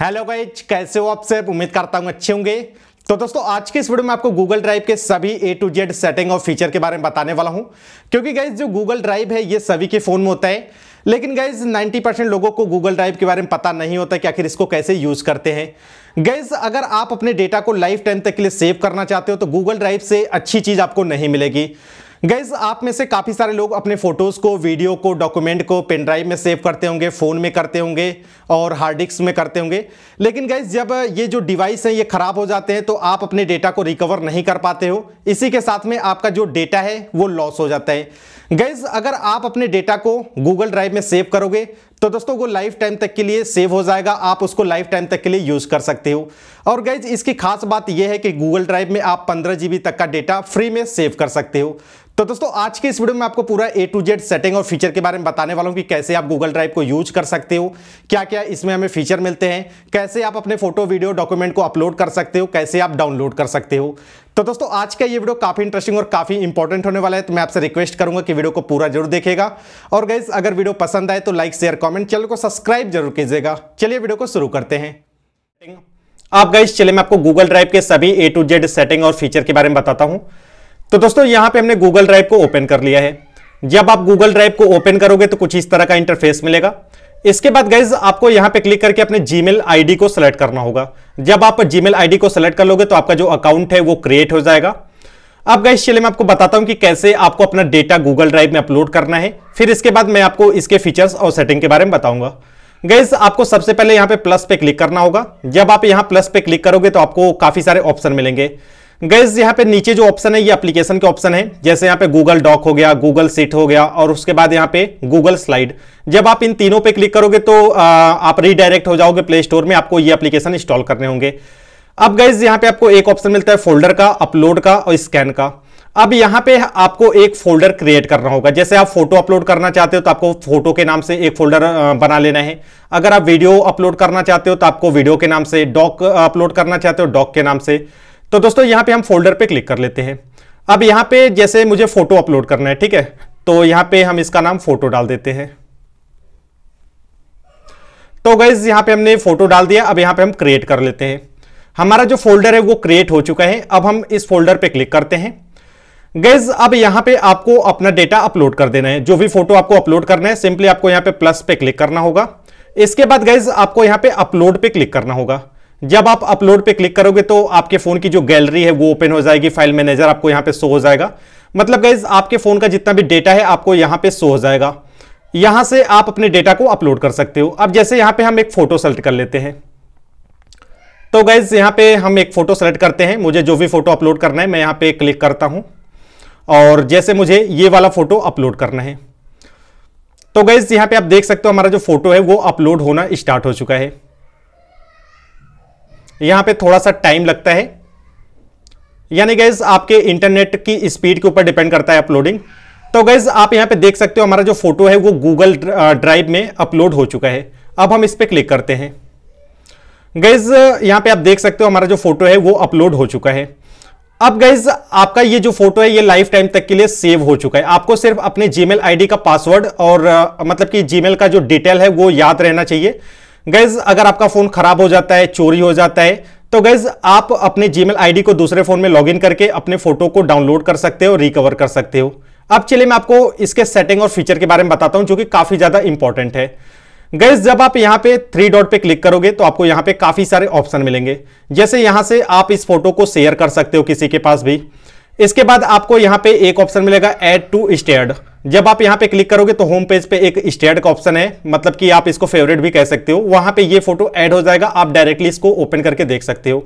hello guys कैसे हो आप सब उम्मीद करता हूँ अच्छे होंगे तो दोस्तों आज के इस वीडियो में आपको गूगल ड्राइव के सभी ए टू जेड सेटिंग और फीचर के बारे में बताने वाला हूँ क्योंकि गाइज जो गूगल ड्राइव है ये सभी के फोन में होता है लेकिन गाइज 90 परसेंट लोगों को गूगल ड्राइव के बारे में पता नहीं होता कि आखिर इसको कैसे यूज करते हैं गाइज अगर आप अपने डेटा को लाइफ टाइम तक के लिए सेव करना चाहते हो तो गूगल ड्राइव से अच्छी चीज आपको नहीं मिलेगी गैस आप में से काफ़ी सारे लोग अपने फ़ोटोज़ को वीडियो को डॉक्यूमेंट को पेन ड्राइव में सेव करते होंगे फ़ोन में करते होंगे और हार्ड डिस्क में करते होंगे लेकिन गैस जब ये जो डिवाइस हैं ये ख़राब हो जाते हैं तो आप अपने डेटा को रिकवर नहीं कर पाते हो इसी के साथ में आपका जो डेटा है वो लॉस हो जाता है गैज अगर आप अपने डेटा को गूगल ड्राइव में सेव करोगे तो दोस्तों वो लाइफ टाइम तक के लिए सेव हो जाएगा आप उसको लाइफ टाइम तक के लिए यूज कर सकते हो और गैज इसकी खास बात यह है कि गूगल ड्राइव में आप पंद्रह जी तक का डेटा फ्री में सेव कर सकते हो तो दोस्तों आज के इस वीडियो में आपको पूरा ए टू जेड सेटिंग और फीचर के बारे में बताने वाला हूं कि कैसे आप गूगल ड्राइव को यूज कर सकते हो क्या क्या इसमें हमें फीचर मिलते हैं कैसे आप अपने फोटो वीडियो डॉक्यूमेंट को अपलोड कर सकते हो कैसे आप डाउनलोड कर सकते हो तो दोस्तों आज का ये वीडियो काफ़ी इंटरेस्टिंग और काफ़ी इंपॉर्टेंट होने वाला है तो मैं आपसे रिक्वेस्ट करूंगा कि वीडियो को पूरा जरूर देखेगा और गाइज अगर वीडियो पसंद आए तो लाइक शेयर कॉमेंट चैनल को सब्सक्राइब जरूर कीजिएगा चलिए वीडियो को शुरू करते हैं आप गई चलिए मैं आपको गूगल ड्राइव के सभी ए टू जेड सेटिंग और फीचर के बारे में बताता हूँ तो दोस्तों यहाँ पे हमने गूगल ड्राइव को ओपन कर लिया है जब आप गूगल ड्राइव को ओपन करोगे तो कुछ इस तरह का इंटरफेस मिलेगा इसके बाद गाइज आपको यहां पे क्लिक करके अपने जीमेल आईडी को सेलेक्ट करना होगा जब आप जीमेल आईडी को सेलेक्ट कर लोगे तो आपका जो अकाउंट है वो क्रिएट हो जाएगा अब गाइज चलिए मैं आपको बताता हूं कि कैसे आपको अपना डेटा गूगल ड्राइव में अपलोड करना है फिर इसके बाद मैं आपको इसके फीचर्स और सेटिंग के बारे में बताऊंगा गाइज आपको सबसे पहले यहां पर प्लस पे क्लिक करना होगा जब आप यहां प्लस पे क्लिक करोगे तो आपको काफी सारे ऑप्शन मिलेंगे गैस यहाँ पे नीचे जो ऑप्शन है ये एप्लीकेशन के ऑप्शन है जैसे यहाँ पे गूगल डॉक हो गया गूगल सीट हो गया और उसके बाद यहाँ पे गूगल स्लाइड जब आप इन तीनों पे क्लिक करोगे तो आप रीडायरेक्ट हो जाओगे प्ले स्टोर में आपको ये एप्लीकेशन इंस्टॉल करने होंगे अब गैस यहाँ पे आपको एक ऑप्शन मिलता है फोल्डर का अपलोड का और स्कैन का अब यहाँ पे आपको एक फोल्डर क्रिएट करना होगा जैसे आप फोटो अपलोड करना चाहते हो तो आपको फोटो के नाम से एक फोल्डर बना लेना है अगर आप वीडियो अपलोड करना चाहते हो तो आपको वीडियो के नाम से डॉक अपलोड करना चाहते हो डॉक के नाम से तो दोस्तों यहां पे हम फोल्डर पे क्लिक कर लेते हैं अब यहां पे जैसे मुझे फोटो अपलोड करना है ठीक है तो यहां पे हम इसका नाम फोटो डाल देते हैं तो गाइज यहां पे हमने फोटो डाल दिया अब यहां पे हम क्रिएट कर लेते हैं हमारा जो फोल्डर है वो क्रिएट हो चुका है अब हम इस फोल्डर पे क्लिक करते हैं गैज अब यहां पे आपको अपना डेटा अपलोड कर देना है जो भी फोटो आपको अपलोड करना है सिंपली आपको यहां पे प्लस पे क्लिक करना होगा इसके बाद गैज आपको यहां पे अपलोड पे क्लिक करना होगा जब आप अपलोड पे क्लिक करोगे तो आपके फोन की जो गैलरी है वो ओपन हो जाएगी फाइल मैनेजर आपको यहाँ पे शो हो जाएगा मतलब गैज आपके फोन का जितना भी डेटा है आपको यहाँ पे शो हो जाएगा यहां से आप अपने डेटा को अपलोड कर सकते हो अब जैसे यहां पे हम एक फोटो सेलेक्ट कर लेते हैं तो गैज यहां पे हम एक फोटो सेलेक्ट करते हैं मुझे जो भी फोटो अपलोड करना है मैं यहां पे क्लिक करता हूं और जैसे मुझे ये वाला फोटो अपलोड करना है तो गैज यहां पे आप देख सकते हो हमारा जो फोटो है वो अपलोड होना स्टार्ट हो चुका है यहाँ पे थोड़ा सा टाइम लगता है यानी गैस आपके इंटरनेट की स्पीड के ऊपर डिपेंड करता है अपलोडिंग तो गैस आप यहाँ पे देख सकते हो हमारा जो फोटो है वो गूगल ड्राइव में अपलोड हो चुका है अब हम इस पर क्लिक करते हैं गैज यहाँ पे आप देख सकते हो हमारा जो फोटो है वो अपलोड हो चुका है अब गैज आपका ये जो फोटो है ये लाइफ टाइम तक के लिए सेव हो चुका है आपको सिर्फ अपने जीमेल आईडी का पासवर्ड और मतलब कि जीमेल का जो डिटेल है वो याद रहना चाहिए गैज अगर आपका फोन खराब हो जाता है चोरी हो जाता है तो गैज आप अपने जीमेल आईडी को दूसरे फोन में लॉगिन करके अपने फोटो को डाउनलोड कर सकते हो रिकवर कर सकते हो अब चलिए मैं आपको इसके सेटिंग और फीचर के बारे में बताता हूं जो कि काफी ज्यादा इंपॉर्टेंट है गैस जब आप यहां पे थ्री डॉट पे क्लिक करोगे तो आपको यहां पे काफी सारे ऑप्शन मिलेंगे जैसे यहां से आप इस फोटो को शेयर कर सकते हो किसी के पास भी इसके बाद आपको यहाँ पे एक ऑप्शन मिलेगा एड टू स्टेड जब आप यहाँ पे क्लिक करोगे तो होम पेज पे एक स्टेड का ऑप्शन है मतलब कि आप इसको फेवरेट भी कह सकते हो वहां पे ये फोटो ऐड हो जाएगा आप डायरेक्टली इसको ओपन करके देख सकते हो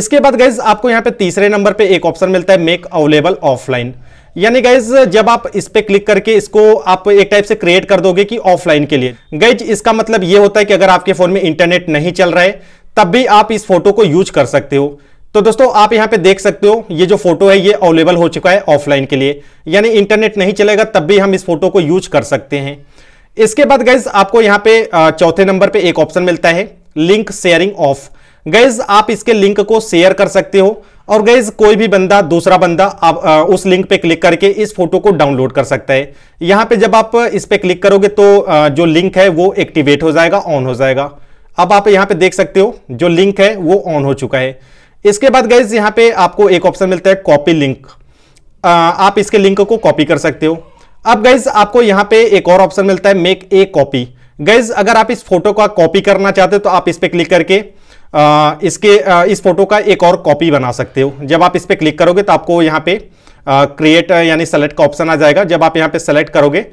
इसके बाद गाइज आपको यहाँ पे तीसरे नंबर पे एक ऑप्शन मिलता है मेक अवेलेबल ऑफलाइन यानी गाइज जब आप इस पर क्लिक करके इसको आप एक टाइप से क्रिएट कर दोगे कि ऑफलाइन के लिए गाइज इसका मतलब ये होता है कि अगर आपके फोन में इंटरनेट नहीं चल रहा है तब भी आप इस फोटो को यूज कर सकते हो तो दोस्तों आप यहां पे देख सकते हो ये जो फोटो है ये अवेलेबल हो चुका है ऑफलाइन के लिए यानी इंटरनेट नहीं चलेगा तब भी हम इस फोटो को यूज कर सकते हैं इसके बाद गैस आपको यहाँ पे चौथे नंबर पे एक ऑप्शन मिलता है लिंक शेयरिंग ऑफ गैज आप इसके लिंक को शेयर कर सकते हो और गैज कोई भी बंदा दूसरा बंदा आप आ, उस लिंक पे क्लिक करके इस फोटो को डाउनलोड कर सकता है यहां पे जब आप इस पे क्लिक करोगे तो आ, जो लिंक है वो एक्टिवेट हो जाएगा ऑन हो जाएगा अब आप यहां पे देख सकते हो जो लिंक है वो ऑन हो चुका है इसके बाद गैस यहाँ पे आपको एक ऑप्शन मिलता है कॉपी लिंक आप इसके लिंक को कॉपी कर सकते हो अब गैस आपको यहाँ पे एक और ऑप्शन मिलता है मेक ए कॉपी गैस अगर आप इस फोटो का कॉपी करना चाहते हो तो आप इस पर क्लिक करके आ, इसके आ, इस फोटो का एक और कॉपी बना सकते हो जब आप इस पर क्लिक करोगे तो आपको यहाँ पे क्रिएट यानी सेलेक्ट का ऑप्शन आ जाएगा जब आप यहाँ पे सेलेक्ट करोगे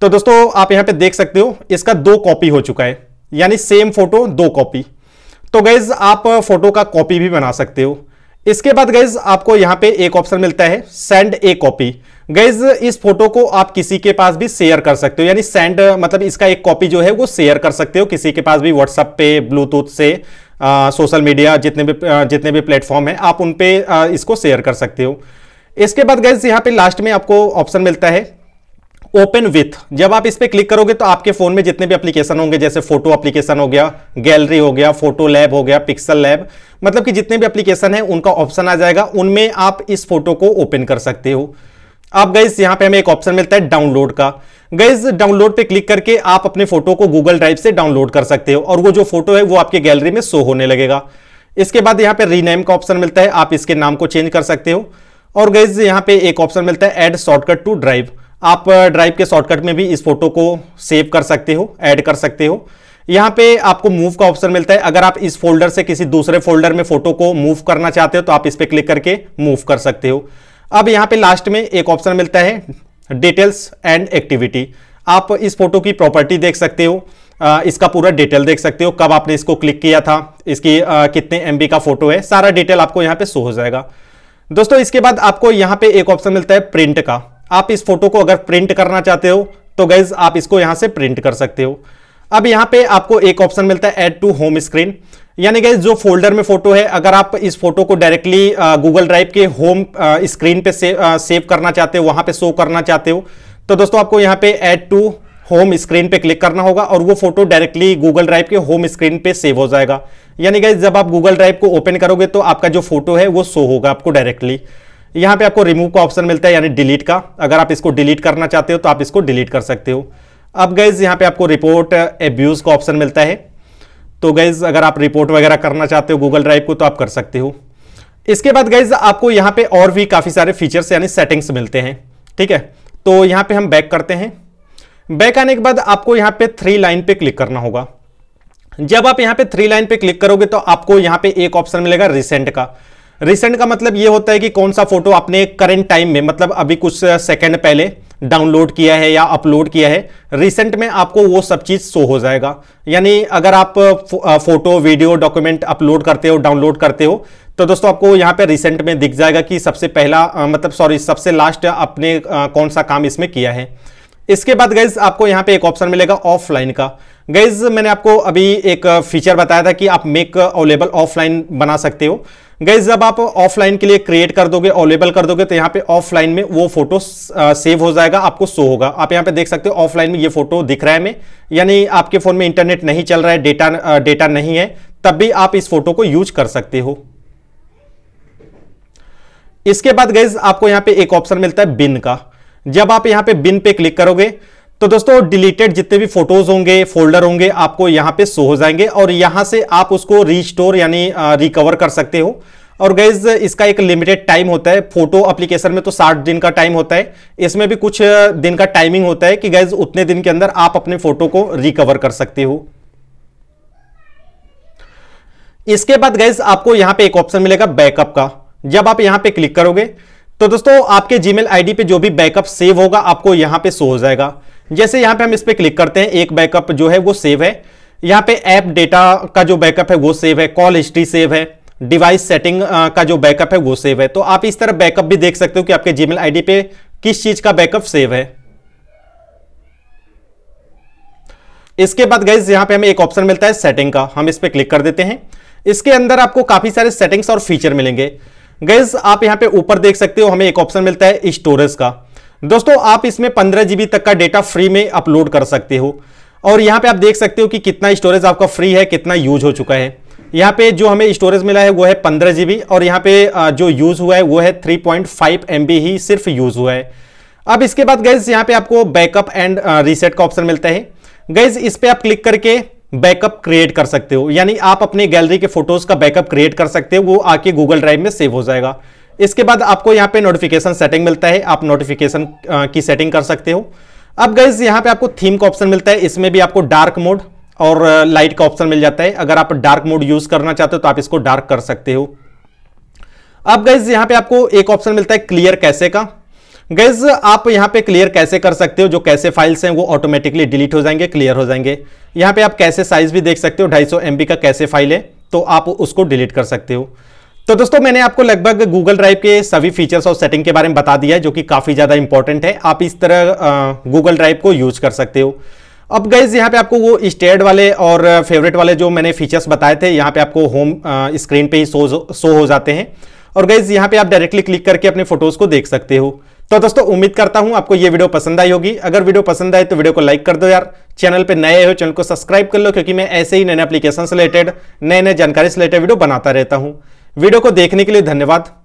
तो दोस्तों आप यहाँ पे देख सकते हो इसका दो कॉपी हो चुका है यानी सेम फोटो दो कॉपी तो गैज आप फोटो uh, का कॉपी भी बना सकते हो इसके बाद गैज आपको यहाँ पे एक ऑप्शन मिलता है सेंड ए कॉपी गैज इस फोटो को आप किसी के पास भी शेयर कर सकते हो यानी सेंड uh, मतलब इसका एक कॉपी जो है वो शेयर कर सकते हो किसी के पास भी व्हाट्सअप पे ब्लूटूथ से सोशल uh, मीडिया जितने भी आ, जितने भी प्लेटफॉर्म हैं आप उन पर इसको शेयर कर सकते हो इसके बाद गैज यहाँ पे लास्ट में आपको ऑप्शन मिलता है ओपन विथ जब आप इस पर क्लिक करोगे तो आपके फोन में जितने भी एप्लीकेशन होंगे जैसे फोटो एप्लीकेशन हो गया गैलरी हो गया फोटो लैब हो गया पिक्सल लैब मतलब कि जितने भी एप्लीकेशन है उनका ऑप्शन आ जाएगा उनमें आप इस फोटो को ओपन कर सकते हो आप गईज यहाँ पे हमें एक ऑप्शन मिलता है डाउनलोड का गईज डाउनलोड पे क्लिक करके आप अपने फोटो को गूगल ड्राइव से डाउनलोड कर सकते हो और वो जो फोटो है वो आपके गैलरी में शो होने लगेगा इसके बाद यहाँ पे रीनेम का ऑप्शन मिलता है आप इसके नाम को चेंज कर सकते हो और गईज यहाँ पे एक ऑप्शन मिलता है एड शॉर्टकट टू ड्राइव आप ड्राइव के शॉर्टकट में भी इस फोटो को सेव कर सकते हो ऐड कर सकते हो यहाँ पे आपको मूव का ऑप्शन मिलता है अगर आप इस फोल्डर से किसी दूसरे फोल्डर में फोटो को मूव करना चाहते हो तो आप इस पर क्लिक करके मूव कर सकते हो अब यहाँ पे लास्ट में एक ऑप्शन मिलता है डिटेल्स एंड एक्टिविटी आप इस फोटो की प्रॉपर्टी देख सकते हो इसका पूरा डिटेल देख सकते हो कब आपने इसको क्लिक किया था इसकी कितने एम का फोटो है सारा डिटेल आपको यहाँ पे शो हो जाएगा दोस्तों इसके बाद आपको यहाँ पे एक ऑप्शन मिलता है प्रिंट का आप इस फोटो को अगर प्रिंट करना चाहते हो तो गाइज आप इसको यहां से प्रिंट कर सकते हो अब यहां पे आपको एक ऑप्शन मिलता है एड टू होम स्क्रीन यानी गाइज जो फोल्डर में फोटो है अगर आप इस फोटो को डायरेक्टली गूगल ड्राइव के होम स्क्रीन पे से, आ, सेव करना चाहते हो वहां पे शो करना चाहते हो तो दोस्तों आपको यहां पे ऐड टू होम स्क्रीन पे क्लिक करना होगा और वो फोटो डायरेक्टली गूगल ड्राइव के होम स्क्रीन पे सेव हो जाएगा यानी गैस जब आप गूगल ड्राइव को ओपन करोगे तो आपका जो फोटो है वो शो होगा आपको डायरेक्टली यहाँ पे आपको रिमूव का ऑप्शन मिलता है यानी डिलीट का अगर आप इसको डिलीट करना चाहते हो तो आप इसको डिलीट कर सकते हो अब गैज़ यहाँ पे आपको रिपोर्ट एब्यूज का ऑप्शन मिलता है तो गैज़ अगर आप रिपोर्ट वगैरह करना चाहते हो गूगल ड्राइव को तो आप कर सकते हो इसके बाद गैज़ आपको यहाँ पे और भी काफ़ी सारे फीचर्स यानी सेटिंग्स मिलते हैं ठीक है तो यहाँ पे हम बैक करते हैं बैक आने के बाद आपको यहाँ पे थ्री लाइन पे क्लिक करना होगा जब आप यहाँ पे थ्री लाइन पे क्लिक करोगे तो आपको यहाँ पे एक ऑप्शन मिलेगा रिसेंट का रिसेंट का मतलब ये होता है कि कौन सा फोटो आपने करंट टाइम में मतलब अभी कुछ सेकंड पहले डाउनलोड किया है या अपलोड किया है रिसेंट में आपको वो सब चीज़ शो हो जाएगा यानी अगर आप फोटो वीडियो डॉक्यूमेंट अपलोड करते हो डाउनलोड करते हो तो दोस्तों आपको यहाँ पे रिसेंट में दिख जाएगा कि सबसे पहला मतलब सॉरी सबसे लास्ट आपने कौन सा काम इसमें किया है इसके बाद गैज आपको यहाँ पे एक ऑप्शन मिलेगा ऑफलाइन का गैज मैंने आपको अभी एक फीचर बताया था कि आप मेक अवेलेबल ऑफलाइन बना सकते हो गई जब आप ऑफलाइन के लिए क्रिएट कर दोगे अवेलेबल कर दोगे तो यहाँ पे ऑफलाइन में वो फोटो सेव हो जाएगा आपको शो होगा आप यहाँ पे देख सकते हो ऑफलाइन में ये फोटो दिख रहा है मैं यानी आपके फोन में इंटरनेट नहीं चल रहा है डेटा डेटा नहीं है तब भी आप इस फोटो को यूज कर सकते हो इसके बाद गैस आपको यहाँ पे एक ऑप्शन मिलता है बिन का जब आप यहाँ पे बिन पे क्लिक करोगे तो दोस्तों डिलीटेड जितने भी फोटोज होंगे फोल्डर होंगे आपको यहां पे सो हो जाएंगे और यहां से आप उसको रीस्टोर यानी रिकवर कर सकते हो और गैज इसका एक लिमिटेड टाइम होता है फोटो एप्लीकेशन में तो 60 दिन का टाइम होता है इसमें भी कुछ दिन का टाइमिंग होता है कि गैज उतने दिन के अंदर आप अपने फोटो को रिकवर कर सकते हो इसके बाद गैज आपको यहां पे एक ऑप्शन मिलेगा बैकअप का जब आप यहां पे क्लिक करोगे तो दोस्तों आपके जीमेल आईडी पे जो भी बैकअप सेव होगा आपको यहां पे शो हो जाएगा जैसे यहां पे हम इस पर क्लिक करते हैं एक बैकअप जो है वो सेव है यहाँ पे ऐप डेटा का जो बैकअप है वो सेव है कॉल हिस्ट्री सेव है डिवाइस सेटिंग का जो बैकअप है वो सेव है तो आप इस तरह बैकअप भी देख सकते हो कि आपके जीमेल आईडी पे किस चीज का बैकअप सेव है इसके बाद गैस यहाँ पे हमें एक ऑप्शन मिलता है सेटिंग का हम इस पर क्लिक कर देते हैं इसके अंदर आपको काफी सारे सेटिंग्स और फीचर मिलेंगे गैस आप यहां पे ऊपर देख सकते हो हमें एक ऑप्शन मिलता है स्टोरेज का दोस्तों आप इसमें पंद्रह जीबी तक का डेटा फ्री में अपलोड कर सकते हो और यहां पे आप देख सकते हो कि कितना स्टोरेज आपका फ्री है कितना यूज हो चुका है यहां पे जो हमें स्टोरेज मिला है वो है पंद्रह जीबी और यहां पे जो यूज हुआ है वो है three point five M B ही सिर्फ यूज हुआ है अब इसके बाद गैस यहाँ पे आपको बैकअप एंड रीसेट का ऑप्शन मिलता है गैस इस पर आप क्लिक करके बैकअप क्रिएट कर सकते हो यानी आप अपने गैलरी के फोटोज का बैकअप क्रिएट कर सकते हो वो आके गूगल ड्राइव में सेव हो जाएगा इसके बाद आपको यहाँ पे नोटिफिकेशन सेटिंग मिलता है आप नोटिफिकेशन की सेटिंग कर सकते हो अब गैस यहाँ पे आपको थीम का ऑप्शन मिलता है इसमें भी आपको डार्क मोड और लाइट का ऑप्शन मिल जाता है अगर आप डार्क मोड यूज करना चाहते हो तो आप इसको डार्क कर सकते हो अब गैस यहाँ पे आपको एक ऑप्शन मिलता है क्लियर कैसे का गैज आप यहाँ पे क्लियर कैसे कर सकते हो जो कैसे फाइल्स हैं वो ऑटोमेटिकली डिलीट हो जाएंगे क्लियर हो जाएंगे यहाँ पे आप कैसे साइज भी देख सकते हो 250 एमबी का कैसे फाइल है तो आप उसको डिलीट कर सकते हो तो दोस्तों मैंने आपको लगभग गूगल ड्राइव के सभी फीचर्स और सेटिंग के बारे में बता दिया है जो कि काफ़ी ज़्यादा इंपॉर्टेंट है आप इस तरह गूगल ड्राइव को यूज कर सकते हो अब गैज यहाँ पे आपको वो स्टेड वाले और फेवरेट वाले जो मैंने फीचर्स बताए थे यहाँ पे आपको होम स्क्रीन पे ही शो शो हो जाते हैं और गैज यहाँ पे आप डायरेक्टली क्लिक करके अपने फोटोज़ को देख सकते हो तो दोस्तों उम्मीद करता हूं आपको ये वीडियो पसंद आई होगी अगर वीडियो पसंद आए तो वीडियो को लाइक कर दो यार चैनल पे नए हो चैनल को सब्सक्राइब कर लो क्योंकि मैं ऐसे ही नए एप्लीकेशन से रिलेटेड नए नए जानकारी से रिलेटेड वीडियो बनाता रहता हूं वीडियो को देखने के लिए धन्यवाद